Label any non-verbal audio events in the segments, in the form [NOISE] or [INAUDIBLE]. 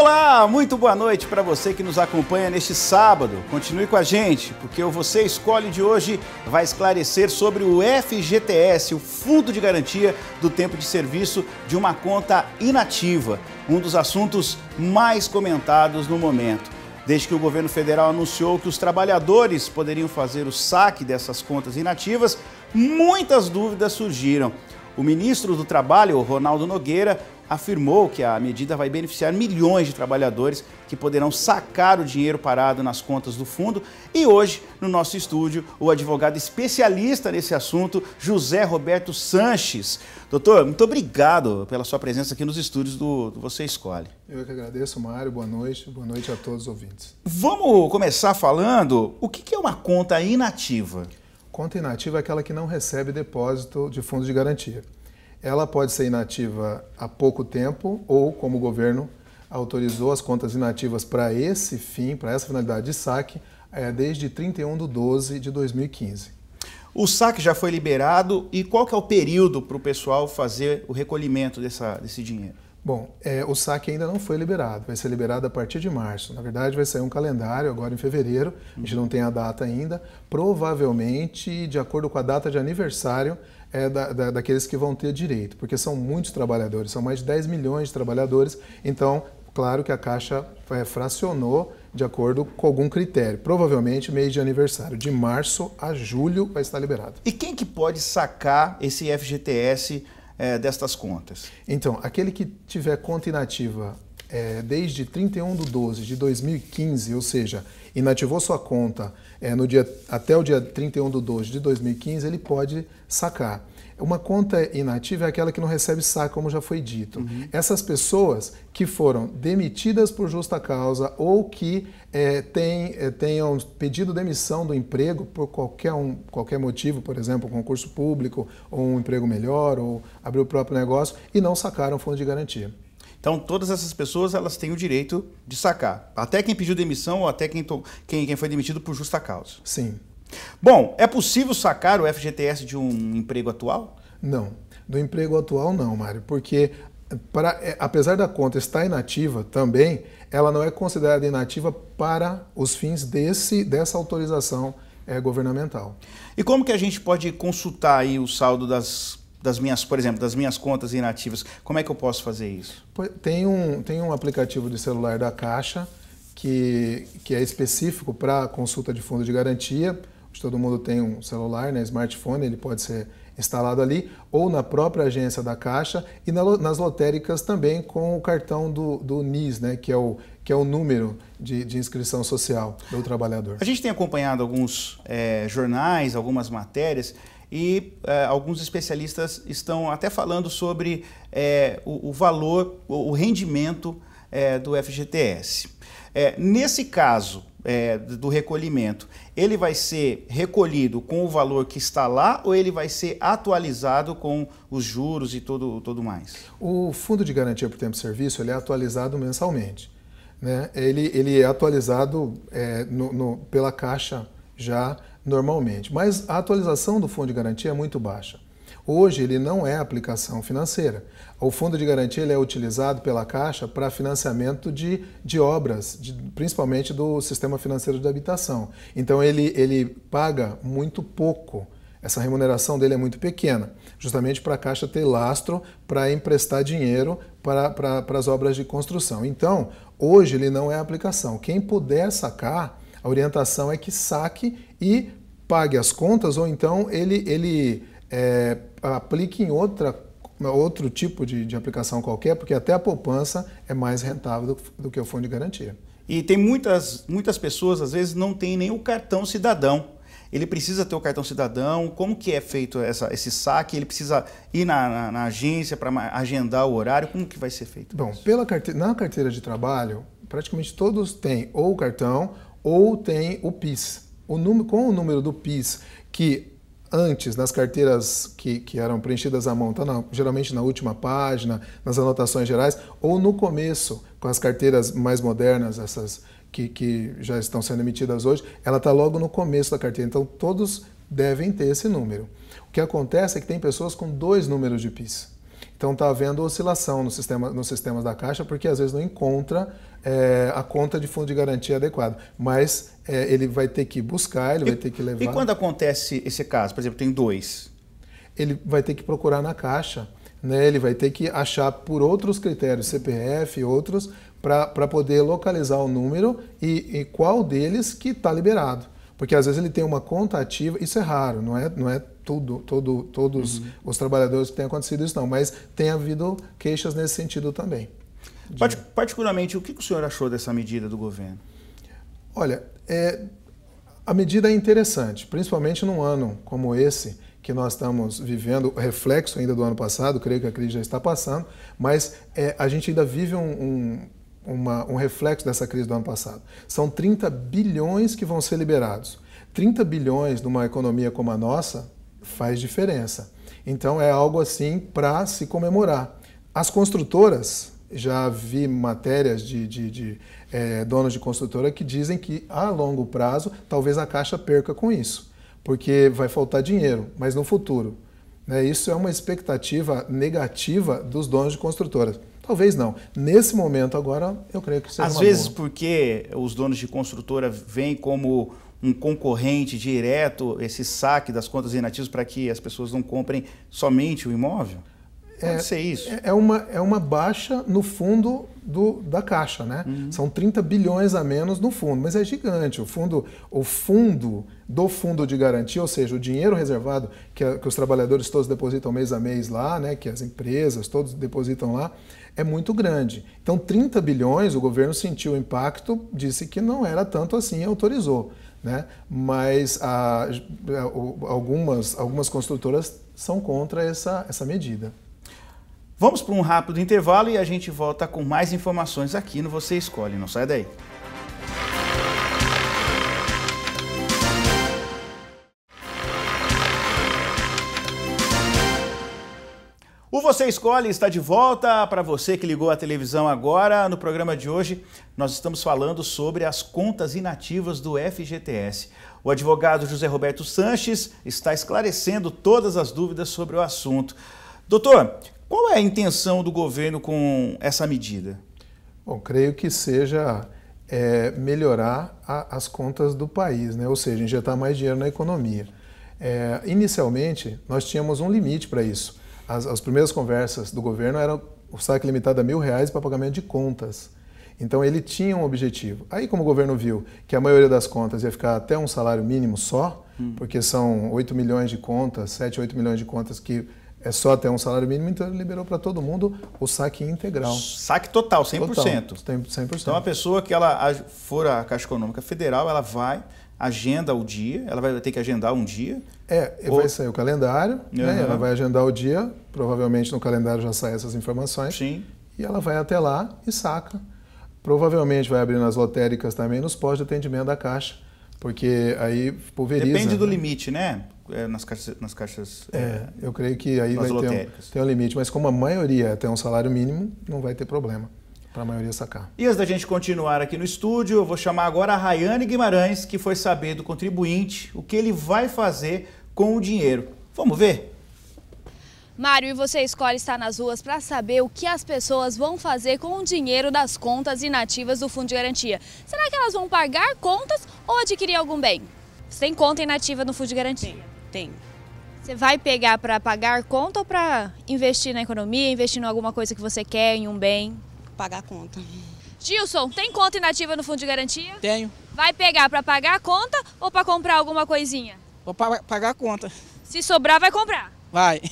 Olá, muito boa noite para você que nos acompanha neste sábado. Continue com a gente, porque o Você Escolhe de hoje vai esclarecer sobre o FGTS, o Fundo de Garantia do Tempo de Serviço de uma Conta Inativa, um dos assuntos mais comentados no momento. Desde que o governo federal anunciou que os trabalhadores poderiam fazer o saque dessas contas inativas, muitas dúvidas surgiram. O ministro do Trabalho, Ronaldo Nogueira, afirmou que a medida vai beneficiar milhões de trabalhadores que poderão sacar o dinheiro parado nas contas do fundo. E hoje, no nosso estúdio, o advogado especialista nesse assunto, José Roberto Sanches. Doutor, muito obrigado pela sua presença aqui nos estúdios do, do Você Escolhe. Eu que agradeço, Mário. Boa noite. Boa noite a todos os ouvintes. Vamos começar falando o que é uma conta inativa. Conta inativa é aquela que não recebe depósito de fundo de garantia ela pode ser inativa há pouco tempo ou, como o governo autorizou as contas inativas para esse fim, para essa finalidade de saque, é, desde 31 de 12 de 2015. O saque já foi liberado e qual que é o período para o pessoal fazer o recolhimento dessa, desse dinheiro? Bom, é, o saque ainda não foi liberado, vai ser liberado a partir de março. Na verdade, vai sair um calendário agora em fevereiro, a gente não tem a data ainda. Provavelmente, de acordo com a data de aniversário é da, da, daqueles que vão ter direito, porque são muitos trabalhadores, são mais de 10 milhões de trabalhadores, então, claro que a Caixa é, fracionou de acordo com algum critério. Provavelmente mês de aniversário, de março a julho vai estar liberado. E quem que pode sacar esse FGTS é, destas contas? Então, aquele que tiver conta inativa é, desde 31 de 12 de 2015, ou seja, inativou sua conta é, no dia, até o dia 31 de 2 de 2015, ele pode sacar. Uma conta inativa é aquela que não recebe saque, como já foi dito. Uhum. Essas pessoas que foram demitidas por justa causa ou que é, tem, é, tenham pedido demissão do emprego por qualquer, um, qualquer motivo, por exemplo, concurso público, ou um emprego melhor, ou abrir o próprio negócio, e não sacaram fundo de garantia. Então, todas essas pessoas elas têm o direito de sacar. Até quem pediu demissão ou até quem, quem, quem foi demitido por justa causa. Sim. Bom, é possível sacar o FGTS de um emprego atual? Não. Do emprego atual, não, Mário, porque é, apesar da conta estar inativa também, ela não é considerada inativa para os fins desse, dessa autorização é, governamental. E como que a gente pode consultar aí o saldo das das minhas, por exemplo, das minhas contas inativas, como é que eu posso fazer isso? Tem um, tem um aplicativo de celular da Caixa que, que é específico para consulta de fundo de garantia. Todo mundo tem um celular, né, smartphone, ele pode ser instalado ali, ou na própria agência da Caixa e na, nas lotéricas também com o cartão do, do NIS, né, que, é o, que é o número de, de inscrição social do trabalhador. A gente tem acompanhado alguns é, jornais, algumas matérias e é, alguns especialistas estão até falando sobre é, o, o, valor, o, o rendimento é, do FGTS. nesse caso do recolhimento, ele vai ser recolhido com o valor que está lá ou ele vai ser atualizado com os juros e tudo, tudo mais? O Fundo de Garantia por Tempo de Serviço ele é atualizado mensalmente. Né? Ele, ele é atualizado no, no, pela Caixa já normalmente. Mas a atualização do fundo de garantia é muito baixa. Hoje ele não é aplicação financeira. O fundo de garantia ele é utilizado pela Caixa para financiamento de, de obras, de, principalmente do sistema financeiro de habitação. Então ele, ele paga muito pouco. Essa remuneração dele é muito pequena, justamente para a Caixa ter lastro para emprestar dinheiro para, para, para as obras de construção. Então, hoje ele não é aplicação. Quem puder sacar, a orientação é que saque e pague as contas ou então ele, ele é, aplique em outra, outro tipo de, de, aplicação qualquer, porque até a poupança é mais rentável do, do que o fundo de garantia. E tem muitas, muitas pessoas, às vezes, não tem nem o cartão cidadão ele precisa ter o cartão cidadão, como que é feito essa, esse saque, ele precisa ir na, na, na agência para agendar o horário, como que vai ser feito? Bom, pela carteira, na carteira de trabalho, praticamente todos têm ou o cartão ou tem o PIS. O número, com o número do PIS, que antes, nas carteiras que, que eram preenchidas à mão, tá na, geralmente na última página, nas anotações gerais, ou no começo, com as carteiras mais modernas, essas que, que já estão sendo emitidas hoje, ela está logo no começo da carteira. Então, todos devem ter esse número. O que acontece é que tem pessoas com dois números de PIS. Então está havendo oscilação no sistema, nos sistemas da Caixa, porque às vezes não encontra é, a conta de fundo de garantia adequada. Mas é, ele vai ter que buscar, ele e, vai ter que levar. E quando acontece esse caso? Por exemplo, tem dois. Ele vai ter que procurar na Caixa. Né? Ele vai ter que achar por outros critérios, CPF, outros, para poder localizar o número e, e qual deles que está liberado. Porque às vezes ele tem uma conta ativa, isso é raro, não é, não é tudo, todo, todos uhum. os trabalhadores que tem acontecido isso não, mas tem havido queixas nesse sentido também. De... Particularmente, o que o senhor achou dessa medida do governo? Olha, é, a medida é interessante, principalmente num ano como esse, que nós estamos vivendo, reflexo ainda do ano passado, creio que a crise já está passando, mas é, a gente ainda vive um, um uma, um reflexo dessa crise do ano passado. São 30 bilhões que vão ser liberados. 30 bilhões numa economia como a nossa faz diferença. Então é algo assim para se comemorar. As construtoras, já vi matérias de, de, de é, donos de construtora que dizem que a longo prazo talvez a Caixa perca com isso, porque vai faltar dinheiro, mas no futuro. Né? Isso é uma expectativa negativa dos donos de construtoras. Talvez não. Nesse momento agora, eu creio que seja Às vezes boa. porque os donos de construtora veem como um concorrente direto esse saque das contas inativas para que as pessoas não comprem somente o imóvel? Pode é, ser isso. É, é uma, é uma baixa no fundo do, da caixa, né? Uhum. São 30 bilhões a menos no fundo, mas é gigante. O fundo, o fundo do fundo de garantia, ou seja, o dinheiro reservado que, que os trabalhadores todos depositam mês a mês lá, né? Que as empresas todos depositam lá, é muito grande. Então, 30 bilhões, o governo sentiu o impacto, disse que não era tanto assim e autorizou. Né? Mas a, a, é, algumas, algumas construtoras são contra essa, essa medida. Vamos para um rápido intervalo e a gente volta com mais informações aqui no Você Escolhe. Não sai daí. O Você Escolhe está de volta. Para você que ligou a televisão agora, no programa de hoje nós estamos falando sobre as contas inativas do FGTS. O advogado José Roberto Sanches está esclarecendo todas as dúvidas sobre o assunto. Doutor, qual é a intenção do governo com essa medida? Bom, creio que seja é, melhorar a, as contas do país, né? ou seja, injetar mais dinheiro na economia. É, inicialmente, nós tínhamos um limite para isso as, as primeiras conversas do governo eram o saque limitado a é mil reais para pagamento de contas. Então ele tinha um objetivo. Aí, como o governo viu que a maioria das contas ia ficar até um salário mínimo só, hum. porque são 8 milhões de contas, 7, 8 milhões de contas que é só até um salário mínimo, então ele liberou para todo mundo o saque integral. Saque total, 100%. Total, 100%. Então a pessoa que ela for à Caixa Econômica Federal, ela vai agenda o dia, ela vai ter que agendar um dia. É, ou... vai sair o calendário, uhum. né? ela vai agendar o dia, provavelmente no calendário já saem essas informações. Sim. E ela vai até lá e saca. Provavelmente vai abrir nas lotéricas também, nos pós de atendimento da caixa, porque aí pulveriza. Depende do né? limite, né? É, nas caixas. Nas caixas é, é eu creio que aí vai ter um, ter um limite, mas como a maioria tem um salário mínimo, não vai ter problema. Para a maioria sacar. E antes da gente continuar aqui no estúdio, eu vou chamar agora a Rayane Guimarães, que foi saber do contribuinte o que ele vai fazer com o dinheiro. Vamos ver? Mário, e você escolhe estar nas ruas para saber o que as pessoas vão fazer com o dinheiro das contas inativas do Fundo de Garantia. Será que elas vão pagar contas ou adquirir algum bem? Você tem conta inativa no Fundo de Garantia? Tem. tem. Você vai pegar para pagar conta ou para investir na economia, investir em alguma coisa que você quer, em um bem? pagar a conta. Gilson, tem conta inativa no Fundo de Garantia? Tenho. Vai pegar para pagar a conta ou para comprar alguma coisinha? Vou pa pagar a conta. Se sobrar, vai comprar? Vai.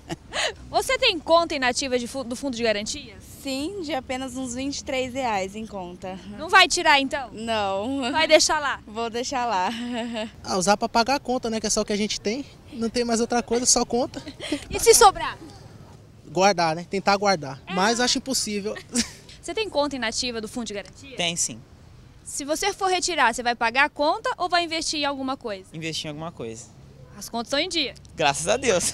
[LAUGHS] Você tem conta inativa de, do Fundo de Garantia? Sim, de apenas uns 23 reais em conta. Não vai tirar então? Não. Vai deixar lá? [LAUGHS] Vou deixar lá. [LAUGHS] Ah, usar para pagar a conta, né? Que é só o que a gente tem. Não tem mais outra coisa, só conta. E se sobrar? guardar, né? Tentar guardar. É. Mas acho impossível. [LAUGHS] Você tem conta inativa do fundo de garantia? Tem sim. Se você for retirar, você vai pagar a conta ou vai investir em alguma coisa? Investir em alguma coisa. As contas estão em dia. Graças a Deus.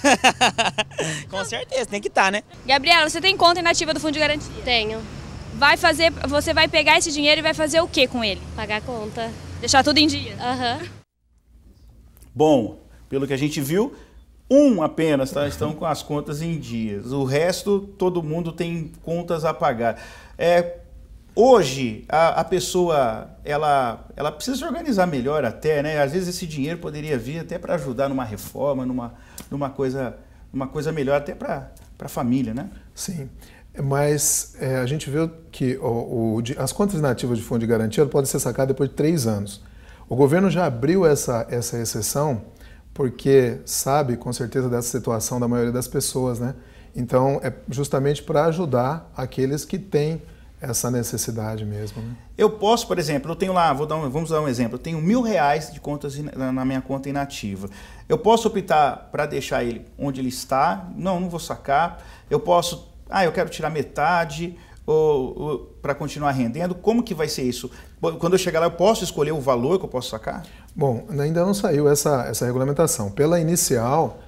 [LAUGHS] Com certeza, tem que estar, tá, né? Gabriela, você tem conta inativa do fundo de garantia? Tenho. Vai fazer, você vai pegar esse dinheiro e vai fazer o que com ele? Pagar a conta. Deixar tudo em dia. Aham. Uhum. [LAUGHS] Bom, pelo que a gente viu, um apenas tá? estão com as contas em dias. O resto, todo mundo tem contas a pagar. É, hoje, a, a, pessoa ela, ela precisa se organizar melhor até, né? Às vezes esse dinheiro poderia vir até para ajudar numa reforma, numa, numa, coisa, numa coisa melhor, até para a família, né? Sim. Mas é, a gente viu que o, o, as contas nativas de fundo de garantia podem ser sacadas depois de três anos. O governo já abriu essa, essa exceção porque sabe com certeza dessa situação da maioria das pessoas, né? Então é justamente para ajudar aqueles que têm essa necessidade mesmo. Né? Eu posso, por exemplo, eu tenho lá, vou dar um, vamos dar um exemplo, eu tenho mil reais de contas na minha conta inativa. Eu posso optar para deixar ele onde ele está, não, não vou sacar. Eu posso, ah, eu quero tirar metade, ou, ou para continuar rendendo? Como que vai ser isso? Quando eu chegar lá, eu posso escolher o valor que eu posso sacar? Bom, ainda não saiu essa, essa regulamentação. Pela inicial,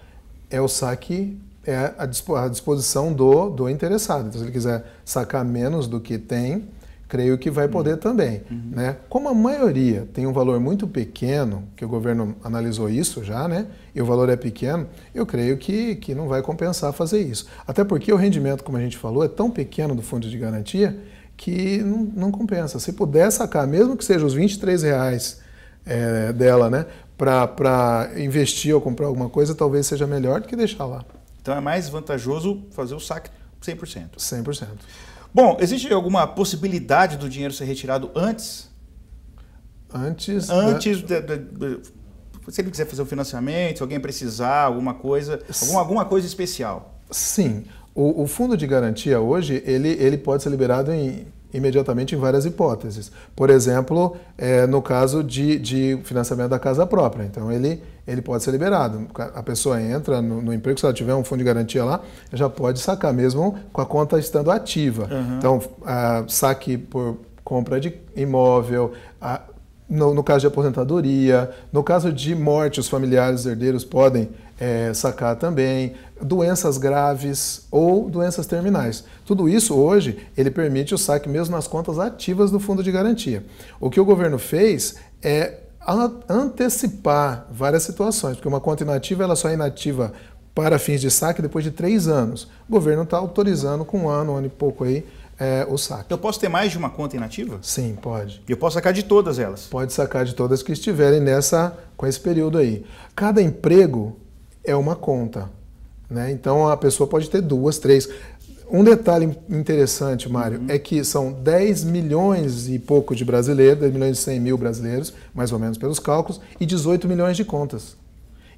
é o saque é à disposição do, do interessado. Então, se ele quiser sacar menos do que tem, creio que vai poder uhum. também. Uhum. Né? Como a maioria tem um valor muito pequeno, que o governo analisou isso já, né? e o valor é pequeno, eu creio que, que não vai compensar fazer isso. Até porque o rendimento, como a gente falou, é tão pequeno do fundo de garantia que não, não compensa. Se puder sacar, mesmo que seja os 23 reais é, dela, né? para investir ou comprar alguma coisa, talvez seja melhor do que deixar lá. Então é mais vantajoso fazer o saque 100%. 100%. Bom, existe alguma possibilidade do dinheiro ser retirado antes? Antes. Né? Antes da... de, de, de se ele quiser fazer um financiamento, se alguém precisar, alguma coisa, alguma, alguma coisa especial. Sim. O, o, fundo de garantia hoje, ele, ele pode ser liberado em imediatamente em várias hipóteses. Por exemplo, é, no caso de, de, financiamento da casa própria. Então, ele, ele pode ser liberado. A pessoa entra no, no, emprego, se ela tiver um fundo de garantia lá, já pode sacar, mesmo com a conta estando ativa. Uhum. Então, a, saque por compra de imóvel, a, no, no, caso de aposentadoria, no caso de morte, os familiares herdeiros podem é, sacar também doenças graves ou doenças terminais. Tudo isso hoje ele permite o saque mesmo nas contas ativas do fundo de garantia. O que o governo fez é antecipar várias situações, porque uma conta inativa ela só é inativa para fins de saque depois de três anos. O governo está autorizando com um ano, um ano e pouco aí, é, o saque. Eu posso ter mais de uma conta inativa? Sim, pode. E eu posso sacar de todas elas? Pode sacar de todas que estiverem nessa com esse período aí. Cada emprego é uma conta. Né? Então a pessoa pode ter duas, três. Um detalhe interessante, Mário, uhum. é que são 10 milhões e pouco de brasileiros, 10 milhões e 100 mil brasileiros, mais ou menos pelos cálculos, e 18 milhões de contas.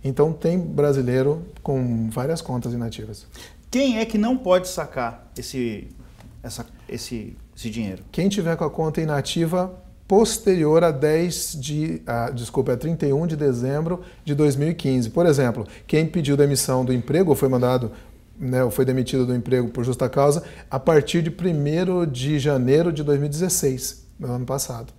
Então tem brasileiro com várias contas inativas. Quem é que não pode sacar esse, essa, esse, esse dinheiro? Quem tiver com a conta inativa posterior a 10 de, a, desculpa, é a 31 de dezembro de 2015. Por exemplo, quem pediu demissão do emprego ou foi mandado né, ou foi demitido do emprego por justa causa a partir de 1 de janeiro de 2016, no ano passado.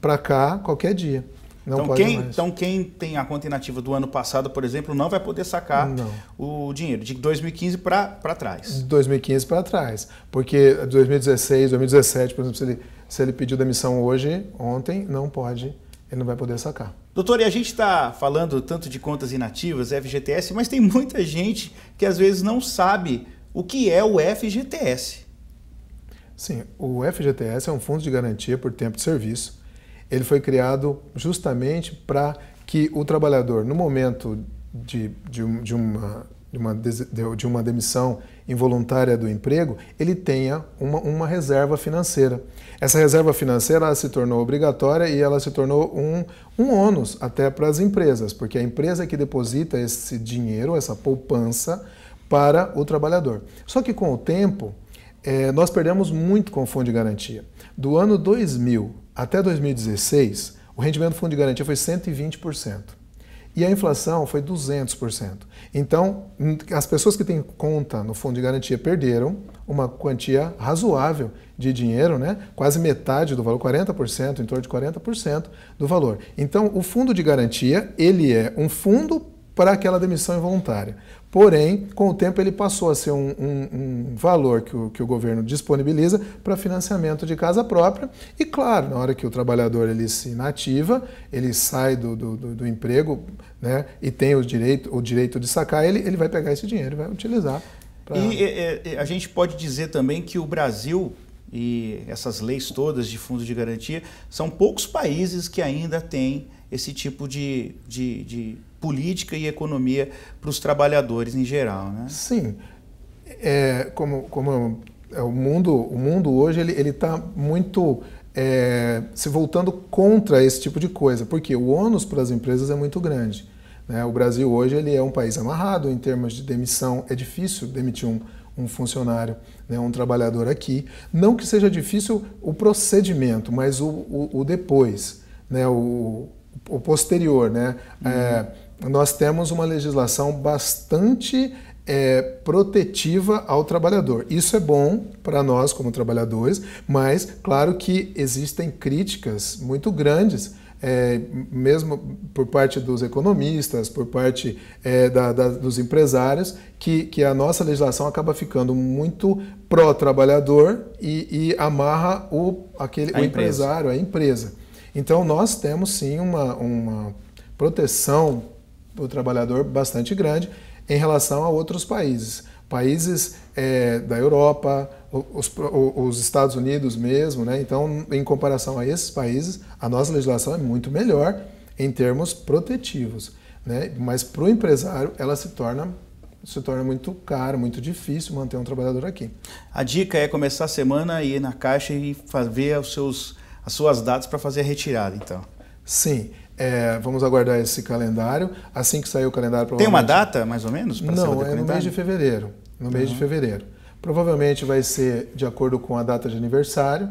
Para cá, qualquer dia. Não então, quem, mais. então, quem tem a conta inativa do ano passado, por exemplo, não vai poder sacar não. o dinheiro de 2015 para trás. De 2015 para trás. Porque 2016, 2017, por exemplo, se ele se ele pediu demissão hoje, ontem, não pode, ele não vai poder sacar. Doutor, e a gente está falando tanto de contas inativas, FGTS, mas tem muita gente que às vezes não sabe o que é o FGTS. Sim, o FGTS é um fundo de garantia por tempo de serviço. Ele foi criado justamente para que o trabalhador, no momento de, de, de, uma, de, uma, de uma demissão involuntária do emprego, ele tenha uma, uma reserva financeira. Essa reserva financeira se tornou obrigatória e ela se tornou um, um ônus até para as empresas, porque a empresa é que deposita esse dinheiro, essa poupança, para o trabalhador. Só que com o tempo, é, nós perdemos muito com o fundo de garantia. Do ano 2000 até 2016, o rendimento do fundo de garantia foi 120%. E a inflação foi 200%. Então, as pessoas que têm conta no fundo de garantia perderam uma quantia razoável de dinheiro, né? quase metade do valor, 40%, em torno de 40% do valor. Então, o fundo de garantia, ele é um fundo para aquela demissão involuntária. Porém, com o tempo ele passou a ser um, um, um valor que o, que o governo disponibiliza para financiamento de casa própria. E claro, na hora que o trabalhador ele se inativa, ele sai do, do, do emprego né, e tem o direito, o direito de sacar, ele, ele vai pegar esse dinheiro e vai utilizar. Pra... E, a gente pode dizer também que o Brasil e essas leis todas de fundos de garantia, são poucos países que ainda têm esse tipo de, de, de política e economia para os trabalhadores em geral, né? Sim, é, como, como é, o mundo o mundo hoje ele ele está muito é, se voltando contra esse tipo de coisa, porque o ônus para as empresas é muito grande. Né? O Brasil hoje ele é um país amarrado em termos de demissão, é difícil demitir um, um funcionário, né? um trabalhador aqui. Não que seja difícil o procedimento, mas o, o, o depois, né? o, o posterior. Né? É, uhum. É, nós temos uma legislação bastante é, protetiva ao trabalhador. Isso é bom para nós como trabalhadores, mas claro que existem críticas muito grandes. É, mesmo por parte dos economistas, por parte é, da, da, dos empresários, que, que, a nossa legislação acaba ficando muito pró-trabalhador e, e, amarra o, aquele, a o empresário, a empresa. Então, nós temos sim uma, uma proteção o trabalhador bastante grande em relação a outros países. Países é, da Europa, os, os, Estados Unidos mesmo, né? Então, em comparação a esses países, a nossa legislação é muito melhor em termos protetivos, né? Mas para o empresário, ela se torna se torna muito caro, muito difícil manter um trabalhador aqui. A dica é começar a semana e ir na caixa e ver os seus, as suas datas para fazer a retirada, então. Sim. É, vamos aguardar esse calendário. Assim que sair o calendário, provavelmente... Tem uma data, mais ou menos? Não, é no mês de fevereiro. No mês uhum. de fevereiro. Provavelmente vai ser de acordo com a data de aniversário.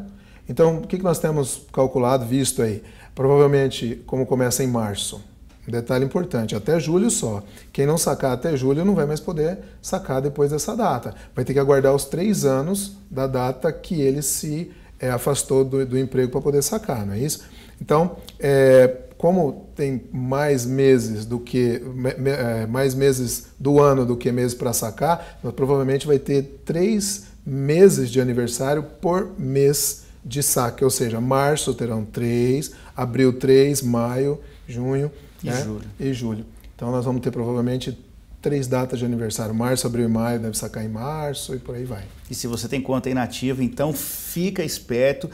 Então, o que, que nós temos calculado, visto aí? Provavelmente, como começa em março. Um detalhe importante, até julho só. Quem não sacar até julho não vai mais poder sacar depois dessa data. Vai ter que aguardar os três anos da data que ele se é, afastou do, do emprego para poder sacar, não é isso? Então, é, como tem mais meses do que é, mais meses do ano do que meses para sacar, nós provavelmente vai ter três meses de aniversário por mês de saque, ou seja, março terão três, abril três, maio, junho e, né? julho. e julho. Então nós vamos ter provavelmente três datas de aniversário, março, abril e maio, deve sacar em março e por aí vai. E se você tem conta inativa, então fica esperto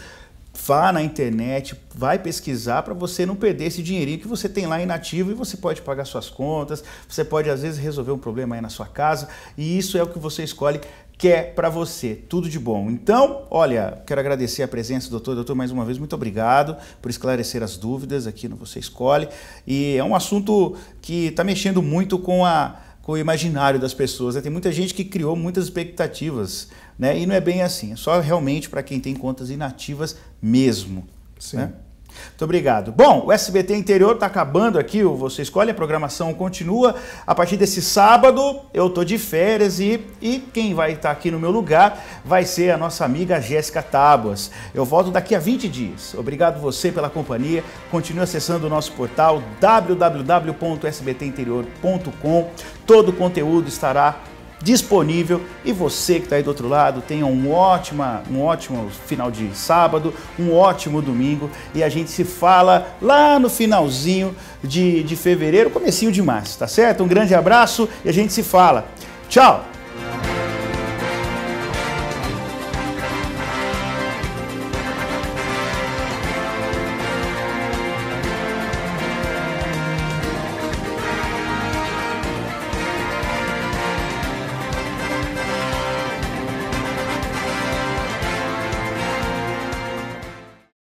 vá na internet, vai pesquisar para você não perder esse dinheirinho que você tem lá inativo e você pode pagar suas contas, você pode às vezes resolver um problema aí na sua casa e isso é o que você escolhe quer para você. Tudo de bom. Então, olha, quero agradecer a presença do doutor. Doutor, mais uma vez, muito obrigado por esclarecer as dúvidas aqui no Você Escolhe. E é um assunto que está mexendo muito com a com o imaginário das pessoas. Né? Tem muita gente que criou muitas expectativas né? E não é bem assim, é só realmente para quem tem contas inativas mesmo. Sim. Né? Muito obrigado. Bom, o SBT Interior está acabando aqui, você escolhe, a programação continua. A partir desse sábado eu estou de férias e, e quem vai estar tá aqui no meu lugar vai ser a nossa amiga Jéssica Tábuas. Eu volto daqui a 20 dias. Obrigado você pela companhia. Continue acessando o nosso portal www.sbtinterior.com. Todo o conteúdo estará disponível. E você que está aí do outro lado, tenha um, ótima, um ótimo final de sábado, um ótimo domingo. E a gente se fala lá no finalzinho de, de fevereiro, comecinho de março, tá certo? Um grande abraço e a gente se fala. Tchau!